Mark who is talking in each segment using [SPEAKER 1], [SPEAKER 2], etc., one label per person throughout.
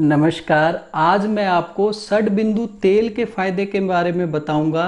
[SPEAKER 1] नमस्कार आज मैं आपको सड बिंदु तेल के फायदे के बारे में बताऊंगा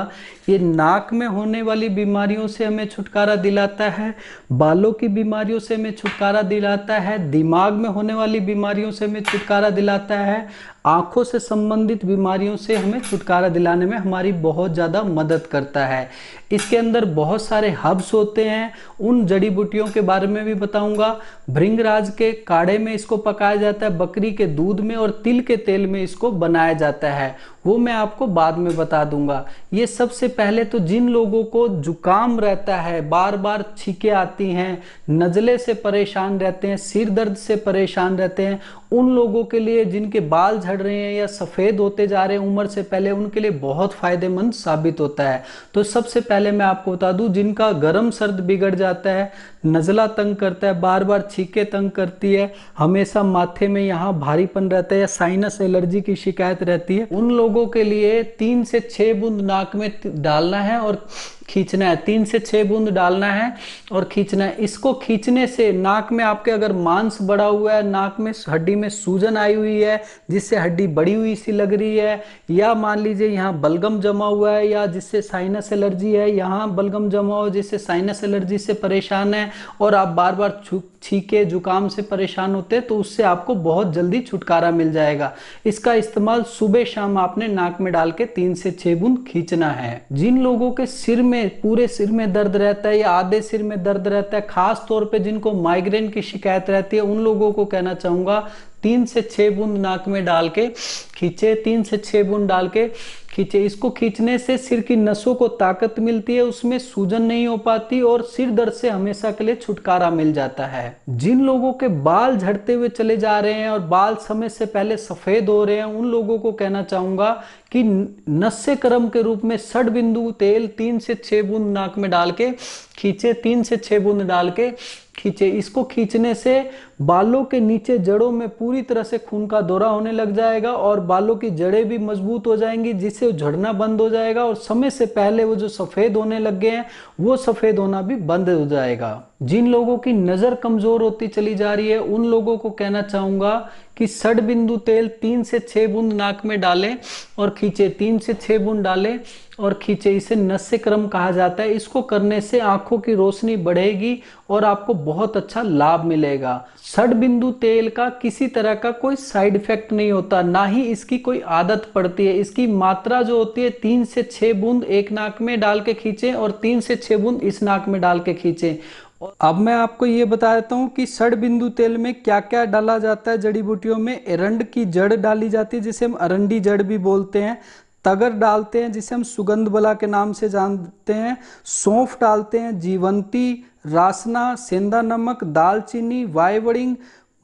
[SPEAKER 1] ये नाक में होने वाली बीमारियों से हमें छुटकारा दिलाता है बालों की बीमारियों से हमें छुटकारा दिलाता है दिमाग में होने वाली बीमारियों से हमें छुटकारा दिलाता है आँखों से संबंधित बीमारियों से हमें छुटकारा दिलाने में हमारी बहुत ज़्यादा मदद करता है इसके अंदर बहुत सारे हब्स होते हैं उन जड़ी बूटियों के बारे में भी बताऊंगा भृंगराज के काढ़े में इसको पकाया जाता है बकरी के दूध में और तिल के तेल में इसको बनाया जाता है वो मैं आपको बाद में बता दूंगा ये सबसे पहले तो जिन लोगों को जुकाम रहता है बार बार छीके आती हैं नज़ले से परेशान रहते हैं सिर दर्द से परेशान रहते हैं उन लोगों के लिए जिनके बाल झड़ रहे हैं या सफ़ेद होते जा रहे हैं उम्र से पहले उनके लिए बहुत फ़ायदेमंद साबित होता है तो सबसे पहले मैं आपको बता दूं जिनका गर्म सर्द बिगड़ जाता है नज़ला तंग करता है बार बार छीके तंग करती है हमेशा माथे में यहाँ भारीपन रहता है या साइनस एलर्जी की शिकायत रहती है उन लोगों लोगों के लिए तीन से छह बूंद नाक में डालना है और खींचना है तीन से छह बूंद डालना है और खींचना है इसको खींचने से नाक में आपके अगर मांस बड़ा हुआ है नाक में हड्डी में सूजन आई हुई है जिससे हड्डी बड़ी हुई सी लग रही है या मान लीजिए यहाँ बलगम जमा हुआ है या जिससे साइनस एलर्जी है यहाँ बलगम जमा हो जिससे साइनस एलर्जी से परेशान है और आप बार बार छीके जुकाम से परेशान होते तो उससे आपको बहुत जल्दी छुटकारा मिल जाएगा इसका इस्तेमाल सुबह शाम आपने नाक में डाल के तीन से छह बूंद खींचना है जिन लोगों के सिर में में पूरे सिर में दर्द रहता है या आधे सिर में दर्द रहता है खास तौर पे जिनको माइग्रेन की शिकायत रहती है उन लोगों को कहना चाहूंगा तीन से छह बूंद नाक में डाल के खींचे तीन से छह बूंद डाल के खींचे इसको खींचने से सिर की नसों को ताकत मिलती है उसमें सूजन नहीं हो पाती और सिर दर्द से हमेशा के लिए छुटकारा मिल जाता है जिन लोगों के बाल झड़ते हुए चले जा रहे हैं और बाल समय से पहले सफेद हो रहे हैं उन लोगों को कहना चाहूंगा कि नस्य क्रम के रूप में सठ बिंदु तेल तीन से छह बूंद नाक में डाल के खींचे तीन से छह बूंद डाल के खींचे इसको खींचने से बालों के नीचे जड़ों में पूरी तरह से खून का दौरा होने लग जाएगा और बालों की जड़ें भी मजबूत हो जाएंगी जिससे झड़ना बंद हो जाएगा और समय से पहले वो जो सफ़ेद होने लग गए हैं वो सफ़ेद होना भी बंद हो जाएगा जिन लोगों की नजर कमजोर होती चली जा रही है उन लोगों को कहना चाहूंगा कि सड़ बिंदु तेल तीन से छह बूंद नाक में डालें और खींचे तीन से छह बूंद डालें और खींचे इसे नस्य क्रम कहा जाता है इसको करने से आंखों की रोशनी बढ़ेगी और आपको बहुत अच्छा लाभ मिलेगा सड़ बिंदु तेल का किसी तरह का कोई साइड इफेक्ट नहीं होता ना ही इसकी कोई आदत पड़ती है इसकी मात्रा जो होती है तीन से छह बूंद एक नाक में डाल के खींचे और तीन से छह बूंद इस नाक में डाल के खींचे अब मैं आपको ये बता देता हूँ कि सड़ बिंदु तेल में क्या क्या डाला जाता है जड़ी बूटियों में एरंड की जड़ डाली जाती है जिसे हम अरंडी जड़ भी बोलते हैं तगर डालते हैं जिसे हम सुगंध बला के नाम से जानते हैं सौंफ डालते हैं जीवंती रासना सेंधा नमक दालचीनी वाइवड़िंग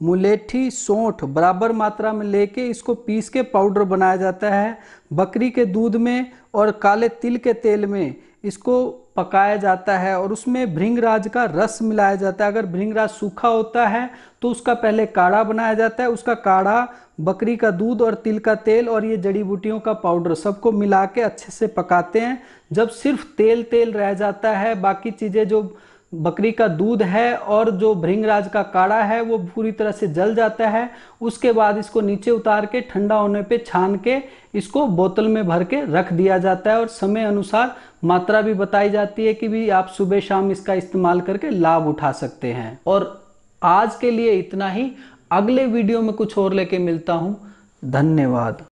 [SPEAKER 1] मुलेठी सौंठ बराबर मात्रा में लेके इसको पीस के पाउडर बनाया जाता है बकरी के दूध में और काले तिल के तेल में इसको पकाया जाता है और उसमें भृंगराज का रस मिलाया जाता है अगर भृंगराज सूखा होता है तो उसका पहले काढ़ा बनाया जाता है उसका काढ़ा बकरी का दूध और तिल का तेल और ये जड़ी बूटियों का पाउडर सबको मिला के अच्छे से पकाते हैं जब सिर्फ तेल तेल रह जाता है बाकी चीज़ें जो बकरी का दूध है और जो भृंगराज का काढ़ा है वो पूरी तरह से जल जाता है उसके बाद इसको नीचे उतार के ठंडा होने पे छान के इसको बोतल में भर के रख दिया जाता है और समय अनुसार मात्रा भी बताई जाती है कि भी आप सुबह शाम इसका इस्तेमाल करके लाभ उठा सकते हैं और आज के लिए इतना ही अगले वीडियो में कुछ और लेके मिलता हूँ धन्यवाद